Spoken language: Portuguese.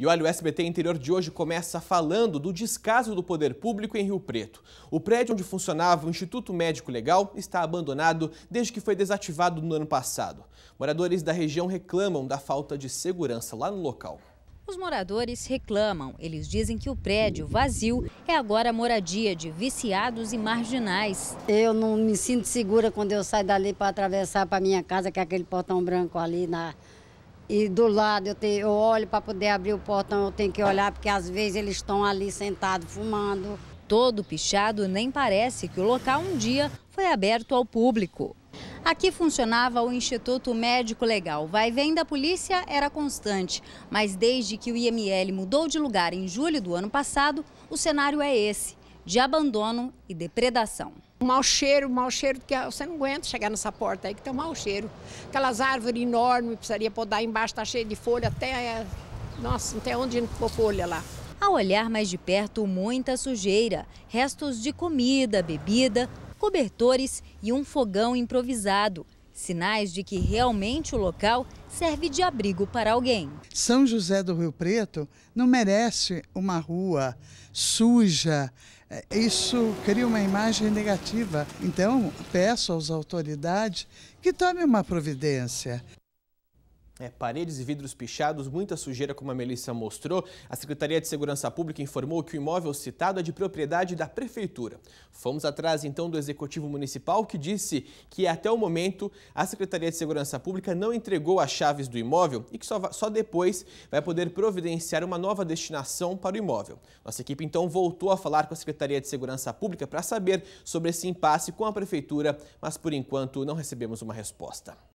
E olha, o SBT Interior de hoje começa falando do descaso do poder público em Rio Preto. O prédio onde funcionava o Instituto Médico Legal está abandonado desde que foi desativado no ano passado. Moradores da região reclamam da falta de segurança lá no local. Os moradores reclamam. Eles dizem que o prédio vazio é agora moradia de viciados e marginais. Eu não me sinto segura quando eu saio dali para atravessar para minha casa, que é aquele portão branco ali na e do lado eu, tenho, eu olho para poder abrir o portão, eu tenho que olhar, porque às vezes eles estão ali sentados fumando. Todo pichado nem parece que o local um dia foi aberto ao público. Aqui funcionava o Instituto Médico Legal. Vai vem da polícia era constante, mas desde que o IML mudou de lugar em julho do ano passado, o cenário é esse de abandono e depredação. O mau cheiro, o mau cheiro que você não aguenta chegar nessa porta aí que tem tá um mau cheiro. Aquelas árvores enormes, precisaria podar embaixo, tá cheio de folha até nossa, não tem onde pôr folha lá. Ao olhar mais de perto, muita sujeira, restos de comida, bebida, cobertores e um fogão improvisado sinais de que realmente o local serve de abrigo para alguém. São José do Rio Preto não merece uma rua suja. É, isso cria uma imagem negativa. Então, peço às autoridades que tomem uma providência. É, paredes e vidros pichados, muita sujeira, como a Melissa mostrou. A Secretaria de Segurança Pública informou que o imóvel citado é de propriedade da Prefeitura. Fomos atrás, então, do Executivo Municipal, que disse que, até o momento, a Secretaria de Segurança Pública não entregou as chaves do imóvel e que só, só depois vai poder providenciar uma nova destinação para o imóvel. Nossa equipe, então, voltou a falar com a Secretaria de Segurança Pública para saber sobre esse impasse com a Prefeitura, mas, por enquanto, não recebemos uma resposta.